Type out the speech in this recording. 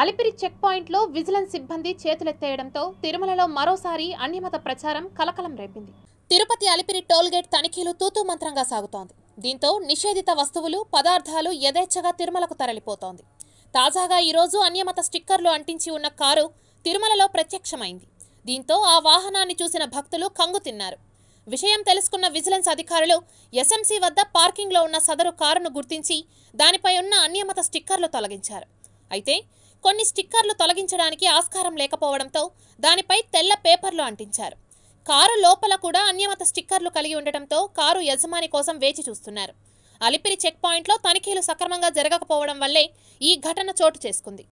Alipiri check పాయింట్లో vigilance సిబ్బంది చేతులెత్తేయడంతో తిరుమలలో మరోసారి అన్యమత ప్రచారం కలకలం రేపింది తిరుపతి అలిపిరి టోల్గేట్ తనిఖీలు తూతూ మంత్రంగా సాగుతోంది దీంతో నిషేధిత వస్తువులు పదార్థాలు యథేచ్ఛగా తిరుమలకు తరలిపోతోంది తాజాగా ఈరోజు అన్యమత స్టిక్కర్లు అంటించి ఉన్న కారు తిరుమలలో ప్రత్యక్షమైంది దీంతో ఆ వాహనాన్ని చూసిన భక్తులు కంగు తిన్నారు విషయం తెలుసుకున్న విజిలెన్స్ అధికారులు ఎస్ఎంసీ వద్ద పార్కింగ్లో ఉన్న సదరు కారును గుర్తించి దానిపై ఉన్న అన్యమత స్టిక్కర్లు తొలగించారు అయితే కొన్ని స్టిక్కర్లు తొలగించడానికి ఆస్కారం లేకపోవడంతో దానిపై తెల్ల పేపర్లు అంటించారు కారు లోపల కూడా అన్యమత స్టిక్కర్లు కలిగి ఉండటంతో కారు యజమాని కోసం వేచి చూస్తున్నారు అలిపిరి చెక్ పాయింట్లో తనిఖీలు సక్రమంగా జరగకపోవడం వల్లే ఈ ఘటన చోటు చేసుకుంది